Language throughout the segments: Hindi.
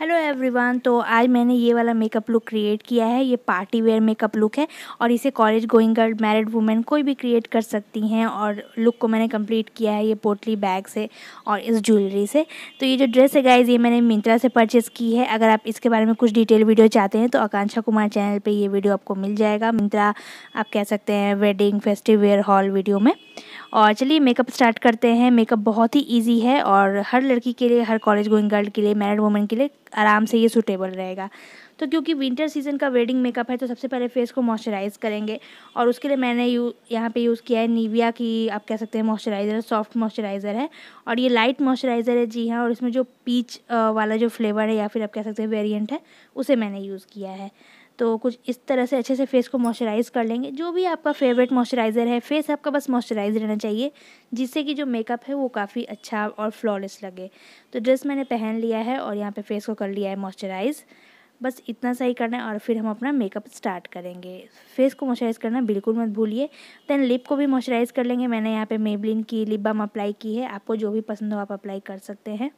हेलो एवरीवन तो आज मैंने ये वाला मेकअप लुक क्रिएट किया है ये पार्टी वेयर मेकअप लुक है और इसे college going girl married women कोई भी क्रिएट कर सकती हैं और लुक को मैंने कंप्लीट किया है ये पोटली बैग से और इस ज्वेलरी से तो ये जो ड्रेस है गाइज ये मैंने मिंत्रा से परचेज़ की है अगर आप इसके बारे में कुछ डिटेल वीडियो चाहते हैं तो आकांक्षा कुमार चैनल पर ये वीडियो आपको मिल जाएगा मिंत्रा आप कह सकते हैं wedding festive wear haul video में और चलिए मेकअप स्टार्ट करते हैं मेकअप बहुत ही ईजी है और हर लड़की के लिए हर कॉलेज गोइंग गर्ल के लिए मैरिड वुमेन के लिए आराम से ये सूटेबल रहेगा तो क्योंकि विंटर सीजन का वेडिंग मेकअप है तो सबसे पहले फेस को मॉइस्चराइज़ करेंगे और उसके लिए मैंने यू यहाँ पे यूज़ किया है निविया की आप कह सकते हैं मॉइस्चराइज़र सॉफ्ट मॉइस्चराइज़र है और ये लाइट मॉइस्चराइज़र है जी हाँ और इसमें जो पीच वाला जो फ्लेवर है या फिर आप कह सकते हैं वेरियंट है उसे मैंने यूज़ किया है तो कुछ इस तरह से अच्छे से फेस को मॉइस्चराइज़ कर लेंगे जो भी आपका फेवरेट मॉइस्चराइज़र है फेस आपका बस मॉइस्चराइज रहना चाहिए जिससे कि जो मेकअप है वो काफ़ी अच्छा और फ्लॉलेस लगे तो ड्रेस मैंने पहन लिया है और यहाँ पे फेस को कर लिया है मॉइस्चराइज़ बस इतना सही करना है और फिर हम अपना मेकअप स्टार्ट करेंगे फेस को मॉइस्चराइज़ करना बिल्कुल मत भूलिए दैन लिप को भी मॉइस्चराइज़ कर लेंगे मैंने यहाँ पर मेबलिन की लिप बम अप्लाई की है आपको जो भी पसंद हो आप अप्लाई कर सकते हैं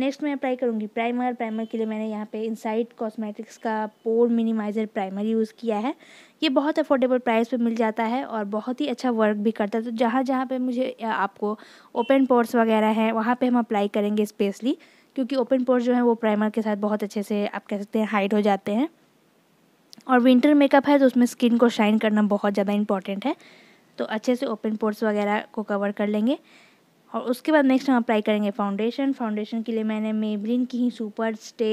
नेक्स्ट मैं अप्लाई करूँगी प्राइमर प्राइमर के लिए मैंने यहाँ पे इनसाइड कॉस्मेटिक्स का पोर मिनिमाइज़र प्राइमर यूज़ किया है ये बहुत अफोर्डेबल प्राइस पे मिल जाता है और बहुत ही अच्छा वर्क भी करता है तो जहाँ जहाँ पे मुझे आपको ओपन पोर्स वगैरह हैं वहाँ पे हम अप्लाई करेंगे स्पेशली क्योंकि ओपन पोर्स जो है वो प्राइमर के साथ बहुत अच्छे से आप कह सकते हैं हाइड हो जाते हैं और विंटर मेकअप है तो उसमें स्किन को शाइन करना बहुत ज़्यादा इंपॉर्टेंट है तो अच्छे से ओपन पोर्स वगैरह को कवर कर लेंगे और उसके बाद नेक्स्ट हम अप्लाई करेंगे फाउंडेशन फाउंडेशन के लिए मैंने मेबलिन की ही super stay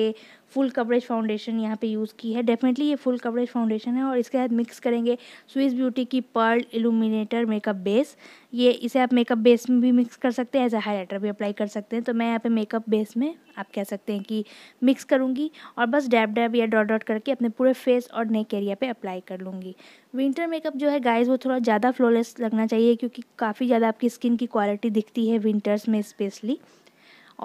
full coverage foundation यहाँ पे यूज़ की है डेफिनेटली ये फुल कवरेज फाउंडेशन है और इसके साथ मिक्स करेंगे स्विस ब्यूटी की पर्ल इलूमिनेटर मेकअप बेस ये इसे आप मेकअप बेस में भी मिक्स कर सकते हैं एज ए हाईलाइटर भी अप्लाई कर सकते हैं तो मैं यहाँ पे मेकअप बेस में आप कह सकते हैं कि मिक्स करूँगी और बस डैब डैब या डॉट डॉट करके अपने पूरे फेस और नेक एरिया पर अप्लाई कर लूँगी विंटर मेकअप जो है गाइस वो थोड़ा ज़्यादा फ्लॉलेस लगना चाहिए क्योंकि काफ़ी ज़्यादा आपकी स्किन की क्वालिटी दिखती है विंटर्स में स्पेशली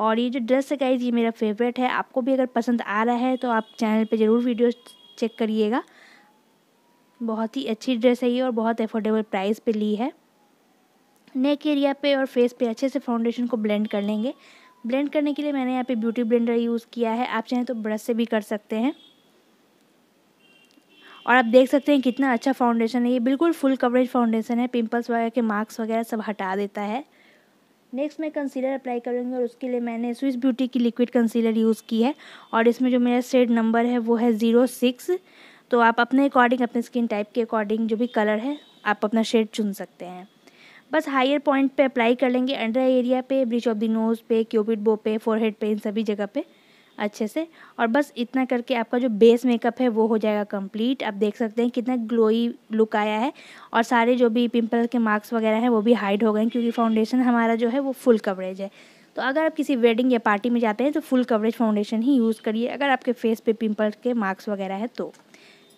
और ये जो ड्रेस है गाइज ये मेरा फेवरेट है आपको भी अगर पसंद आ रहा है तो आप चैनल पे ज़रूर वीडियो चेक करिएगा बहुत ही अच्छी ड्रेस है ये और बहुत एफोर्डेबल प्राइस पर ली है नेक एरिया पर और फेस पर अच्छे से फाउंडेशन को ब्लेंड कर लेंगे ब्लेंड करने के लिए मैंने यहाँ पर ब्यूटी ब्लेंडर यूज़ किया है आप चाहें तो ब्रश से भी कर सकते हैं और आप देख सकते हैं कितना अच्छा फाउंडेशन है ये बिल्कुल फुल कवरेज फाउंडेशन है पिंपल्स वगैरह के मार्क्स वगैरह सब हटा देता है नेक्स्ट मैं कंसीलर अप्लाई करूँगी और उसके लिए मैंने स्विस ब्यूटी की लिक्विड कंसीलर यूज़ की है और इसमें जो मेरा शेड नंबर है वो है ज़ीरो सिक्स तो आप अपने अकॉर्डिंग अपने स्किन टाइप के अकॉर्डिंग जो भी कलर है आप अपना शेड चुन सकते हैं बस हायर पॉइंट पे अप्लाई कर लेंगे अंडर एरिया पे ब्रिच ऑफ द नोज़ पे क्यूपिड बो पे फोरहेड पे इन सभी जगह पे अच्छे से और बस इतना करके आपका जो बेस मेकअप है वो हो जाएगा कंप्लीट आप देख सकते हैं कितना ग्लोई लुक आया है और सारे जो भी पिंपल के मार्क्स वगैरह हैं वो भी हाइड हो गए हैं क्योंकि फाउंडेशन हमारा जो है वो फुल कवरेज है तो अगर आप किसी वेडिंग या पार्टी में जाते हैं तो फुल कवरेज फाउंडेशन ही यूज़ करिए अगर आपके फेस पे पिंपल्स के मार्क्स वगैरह है तो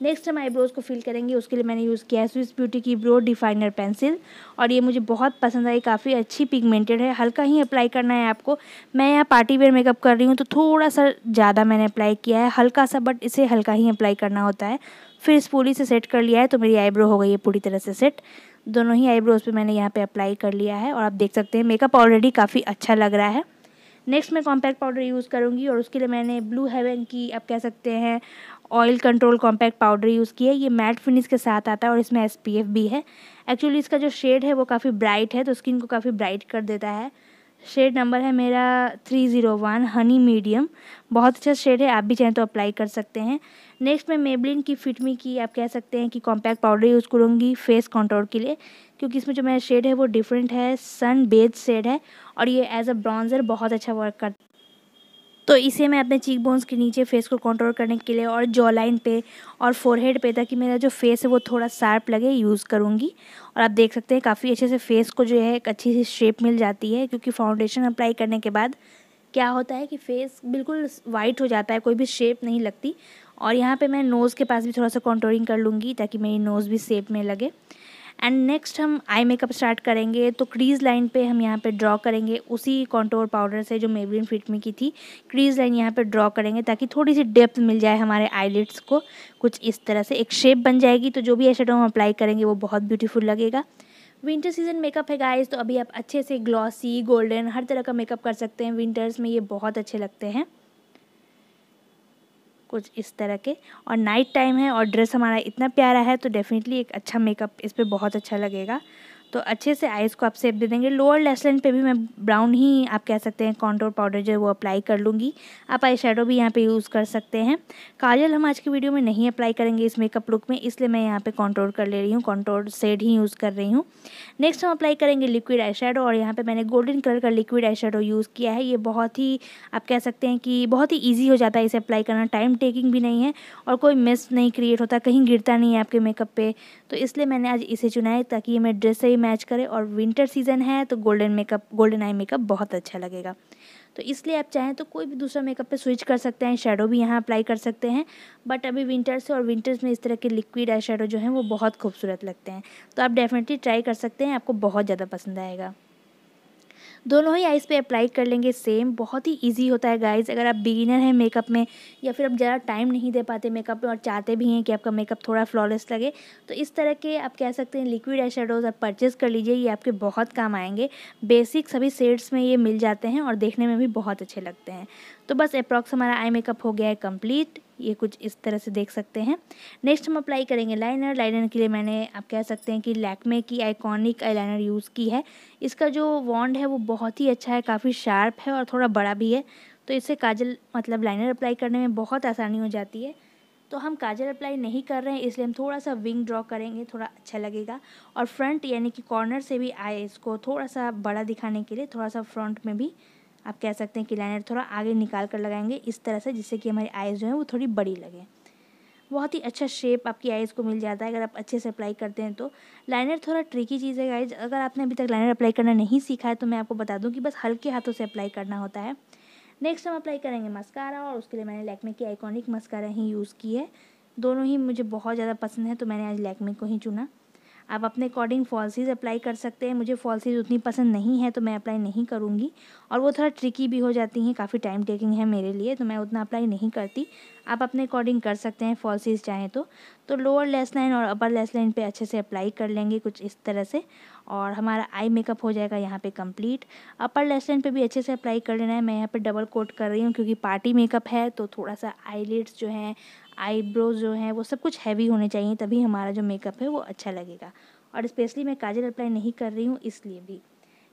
नेक्स्ट हम आईब्रोज़ को फिल करेंगे उसके लिए मैंने यूज़ किया है स्विस ब्यूटी की ब्रो डिफाइनर पेंसिल और ये मुझे बहुत पसंद आई काफ़ी अच्छी पिगमेंटेड है हल्का ही अप्लाई करना है आपको मैं यहाँ पार्टी वेयर मेकअप कर रही हूँ तो थोड़ा सा ज़्यादा मैंने अप्लाई किया है हल्का सा बट इसे हल्का ही अप्लाई करना होता है फिर इस पूरी से सेट कर लिया है तो मेरी आईब्रो हो गई है पूरी तरह से सेट दोनों ही आईब्रोज़ पर मैंने यहाँ पर अप्लाई कर लिया है और आप देख सकते हैं मेकअप ऑलरेडी काफ़ी अच्छा लग रहा है नेक्स्ट मैं कॉम्पैक्ट पाउडर यूज़ करूँगी और उसके लिए मैंने ब्लू हेवन की आप कह सकते हैं oil control compact powder use किया है ये मैट फिनिश के साथ आता है और इसमें एस भी है एक्चुअली इसका जो शेड है वो काफ़ी ब्राइट है तो स्किन को काफ़ी ब्राइट कर देता है शेड नंबर है मेरा three zero one honey medium बहुत अच्छा शेड है आप भी चाहें तो अप्लाई कर सकते हैं नेक्स्ट मैं मेबलिन की फिटमी की आप कह सकते हैं कि कॉम्पैक्ट पाउडर यूज़ करूँगी फेस कंट्रोल के लिए क्योंकि इसमें जो मेरा शेड है वो डिफरेंट है सन बेज शेड है और ये एज अ ब्राउन्ज़र बहुत अच्छा वर्क करता है तो इसे मैं अपने चीक बोन्स के नीचे फेस को कंट्रोल करने के लिए और जॉ लाइन पे और फोरहेड पे ताकि मेरा जो फेस है वो थोड़ा शार्प लगे यूज़ करूँगी और आप देख सकते हैं काफ़ी अच्छे से फेस को जो है एक अच्छी सी शेप मिल जाती है क्योंकि फाउंडेशन अप्लाई करने के बाद क्या होता है कि फेस बिल्कुल वाइट हो जाता है कोई भी शेप नहीं लगती और यहाँ पर मैं नोज़ के पास भी थोड़ा सा कॉन्ट्रोलिंग कर लूँगी ताकि मेरी नोज़ भी शेप में लगे एंड नेक्स्ट हम आई मेकअप स्टार्ट करेंगे तो क्रीज लाइन पे हम यहाँ पे ड्रॉ करेंगे उसी कॉन्टोर पाउडर से जो मेबरिन फिट में की थी क्रीज लाइन यहाँ पे ड्रॉ करेंगे ताकि थोड़ी सी डेप्थ मिल जाए हमारे आईलिट्स को कुछ इस तरह से एक शेप बन जाएगी तो जो भी एशेडो हम अप्लाई करेंगे वो बहुत ब्यूटीफुल लगेगा विंटर सीजन मेकअप है गाइज तो अभी आप अच्छे से ग्लॉसी गोल्डन हर तरह का मेकअप कर सकते हैं विंटर्स में ये बहुत अच्छे लगते हैं कुछ इस तरह के और नाइट टाइम है और ड्रेस हमारा इतना प्यारा है तो डेफिनेटली एक अच्छा मेकअप इस पर बहुत अच्छा लगेगा तो अच्छे से आइज़ को आप सेप दे देंगे लोअर लेस लाइन पे भी मैं ब्राउन ही आप कह सकते हैं कॉन्टोर पाउडर जो है वो अप्लाई कर लूँगी आप आई शेडो भी यहाँ पे यूज़ कर सकते हैं काजल हम आज की वीडियो में नहीं अप्लाई करेंगे इस मेकअप लुक में इसलिए मैं यहाँ पर कॉन्टोर कर ले रही हूँ कॉन्टोर सेड ही यूज़ कर रही हूँ नेक्स्ट हम अप्लाई करेंगे लिक्विड आई और यहाँ पर मैंने गोल्डन कलर का लिक्विड आई यूज़ किया है ये बहुत ही आप कह सकते हैं कि बहुत ही ईजी हो जाता है इसे अप्लाई करना टाइम टेकिंग भी नहीं है और कोई मिस नहीं क्रिएट होता कहीं गिरता नहीं है आपके मेकअप पर तो इसलिए मैंने आज इसे चुना है ताकि ये मैं ड्रेस से मैच करे और विंटर सीज़न है तो golden makeup golden eye makeup बहुत अच्छा लगेगा तो इसलिए आप चाहें तो कोई भी दूसरा मेकअप पे स्विच कर सकते हैं शेडो भी यहाँ अप्लाई कर सकते हैं बट अभी विंटर्स से और विंटर्स में इस तरह के लिक्विड आई शेडो जो हैं वो बहुत खूबसूरत लगते हैं तो आप डेफिनेटली ट्राई कर सकते हैं आपको बहुत ज़्यादा पसंद आएगा दोनों ही आइज़ पे अप्लाई कर लेंगे सेम बहुत ही इजी होता है गाइज़ अगर आप बिगिनर हैं मेकअप में या फिर आप ज़्यादा टाइम नहीं दे पाते मेकअप में और चाहते भी हैं कि आपका मेकअप थोड़ा फ्लॉलेस लगे तो इस तरह के आप कह सकते हैं लिक्विड आई आप परचेज़ कर लीजिए ये आपके बहुत काम आएंगे बेसिक सभी सेट्स में ये मिल जाते हैं और देखने में भी बहुत अच्छे लगते हैं तो बस अप्रॉक्स हमारा आई मेकअप हो गया है कम्प्लीट ये कुछ इस तरह से देख सकते हैं नेक्स्ट हम अप्लाई करेंगे लाइनर लाइनर के लिए मैंने आप कह सकते हैं कि लैकमे की आइकॉनिक आईलाइनर यूज़ की है इसका जो वॉन्ड है वो बहुत ही अच्छा है काफ़ी शार्प है और थोड़ा बड़ा भी है तो इससे काजल मतलब लाइनर अप्लाई करने में बहुत आसानी हो जाती है तो हम काजल अप्लाई नहीं कर रहे हैं इसलिए हम थोड़ा सा विंग ड्रॉ करेंगे थोड़ा अच्छा लगेगा और फ्रंट यानी कि कॉर्नर से भी आए इसको थोड़ा सा बड़ा दिखाने के लिए थोड़ा सा फ्रंट में भी आप कह सकते हैं कि लाइनर थोड़ा आगे निकाल कर लगाएंगे इस तरह से जिससे कि हमारी आइज़ जो है वो थोड़ी बड़ी लगे बहुत ही अच्छा शेप आपकी आइज़ को मिल जाता है अगर आप अच्छे से अप्लाई करते हैं तो लाइनर थोड़ा ट्रिकी चीज़ है गाइज अगर आपने अभी तक लाइनर अप्लाई करना नहीं सीखा है तो मैं आपको बता दूँ कि बस हल्के हाथों से अप्लाई करना होता है नेक्स्ट हम अप्लाई करेंगे मस्कारा और उसके लिए मैंने लैकमे की आइकॉनिक मस्कारा ही यूज़ की है दोनों ही मुझे बहुत ज़्यादा पसंद है तो मैंने आज लैकमे को ही चुना आप अपने अकॉर्डिंग फॉल्सीज अप्लाई कर सकते हैं मुझे फॉल्सीज उतनी पसंद नहीं है तो मैं अप्लाई नहीं करूँगी और वो थोड़ा ट्रिकी भी हो जाती हैं काफ़ी टाइम टेकिंग है मेरे लिए तो मैं उतना अप्लाई नहीं करती आप अपने अकॉर्डिंग कर सकते हैं फॉल्सीज चाहें तो तो लोअर लेस लाइन और अपर लेस लाइन पे अच्छे से अप्लाई कर लेंगे कुछ इस तरह से और हमारा आई मेकअप हो जाएगा यहाँ पे कंप्लीट अपर लेस लाइन पे भी अच्छे से अप्लाई कर लेना है मैं यहाँ पे डबल कोट कर रही हूँ क्योंकि पार्टी मेकअप है तो थोड़ा सा आई जो हैं आईब्रो जो हैं वो सब कुछ हैवी होने चाहिए तभी हमारा जो मेकअप है वो अच्छा लगेगा और स्पेशली मैं काजल अप्लाई नहीं कर रही हूँ इसलिए भी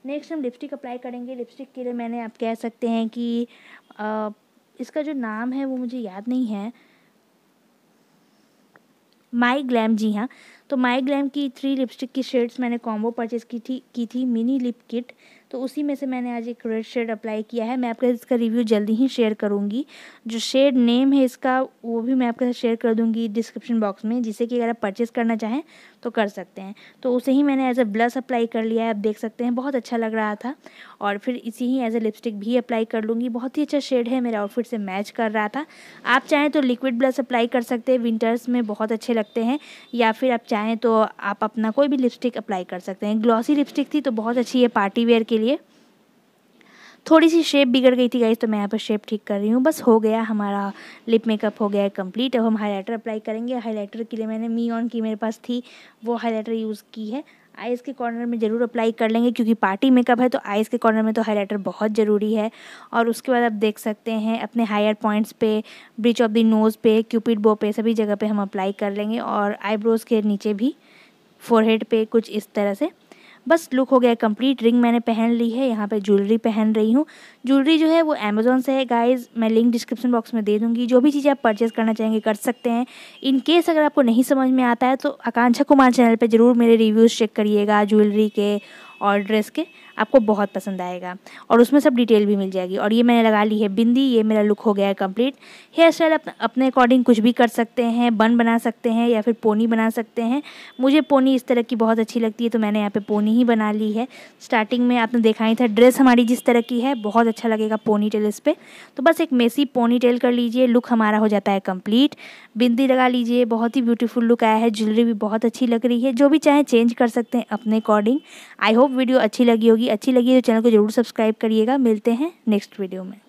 नेक्स्ट हम लिपस्टिक अप्लाई करेंगे लिपस्टिक के लिए मैंने आप कह सकते हैं कि आ, इसका जो नाम है वो मुझे याद नहीं है माई ग्लैम जी हाँ तो माई ग्लैम की थ्री लिपस्टिक की शेड्स मैंने कॉम्बो परचेज़ की थी की थी मिनी लिप किट तो उसी में से मैंने आज एक रेड शेड अप्लाई किया है मैं आपके साथ इसका रिव्यू जल्दी ही शेयर करूँगी जो शेड नेम है इसका वो भी मैं आपके साथ शेयर कर दूँगी डिस्क्रिप्शन बॉक्स में जिससे कि अगर आप परचेज़ करना चाहें तो कर सकते हैं तो उसे ही मैंने एज अ ब्लस अप्लाई कर लिया है आप देख सकते हैं बहुत अच्छा लग रहा था और फिर इसी ही एज अ लिपस्टिक भी अप्लाई कर लूँगी बहुत ही अच्छा शेड है मेरे आउटफिट से मैच कर रहा था आप चाहें तो लिक्विड ब्लस अप्लाई कर सकते हैं विंटर्स में बहुत अच्छे लगते हैं या फिर आप चाहें तो आप अपना कोई भी लिपस्टिक अप्लाई कर सकते हैं ग्लॉसी लिपस्टिक थी तो बहुत अच्छी है पार्टी वेयर के लिए थोड़ी सी शेप बिगड़ गई थी गाइज तो मैं यहाँ पर शेप ठीक कर रही हूँ बस हो गया हमारा लिप मेकअप हो गया है कंप्लीट अब हम हाईलाइटर अप्लाई करेंगे हाईलाइटर के लिए मैंने मी ऑन की मेरे पास थी वो हाईलाइटर यूज़ की है आइज़ के कॉर्नर में ज़रूर अप्लाई कर लेंगे क्योंकि पार्टी मेकअप है तो आइज़ के कॉर्नर में तो हाइलाइटर बहुत ज़रूरी है और उसके बाद आप देख सकते हैं अपने हायर पॉइंट्स पे ब्रिच ऑफ द नोज़ पे क्यूपिड बो पे सभी जगह पे हम अप्लाई कर लेंगे और आईब्रोज़ के नीचे भी फोरहेड पे कुछ इस तरह से बस लुक हो गया कंप्लीट रिंग मैंने पहन ली है यहाँ पे ज्वेलरी पहन रही हूँ ज्वेलरी जो है वो अमेज़ोन से है गाइज मैं लिंक डिस्क्रिप्शन बॉक्स में दे दूँगी जो भी चीज़ें आप परचेज करना चाहेंगे कर सकते हैं इन केस अगर आपको नहीं समझ में आता है तो आकांक्षा कुमार चैनल पर ज़रूर मेरे रिव्यूज़ चेक करिएगा ज्वेलरी के और ड्रेस के आपको बहुत पसंद आएगा और उसमें सब डिटेल भी मिल जाएगी और ये मैंने लगा ली है बिंदी ये मेरा लुक हो गया है कम्प्लीट हेयर स्टाइल अपने अकॉर्डिंग कुछ भी कर सकते हैं बन बना सकते हैं या फिर पोनी बना सकते हैं मुझे पोनी इस तरह की बहुत अच्छी लगती है तो मैंने यहाँ पर पोनी ही बना ली है स्टार्टिंग में आपने देखा ही था ड्रेस हमारी जिस तरह की है बहुत अच्छा लगेगा पोनी टेल इस पर तो बस एक मेसी पोनी टेल कर लीजिए लुक हमारा हो जाता है कम्प्लीट बिंदी लगा लीजिए बहुत ही ब्यूटीफुल लुक आया है ज्वेलरी भी बहुत अच्छी लग रही है जो भी चाहे चेंज कर सकते हैं अपने अकॉर्डिंग आई होप वीडियो अच्छी लगी होगी लगी अच्छी लगी तो चैनल को जरूर सब्सक्राइब करिएगा मिलते हैं नेक्स्ट वीडियो में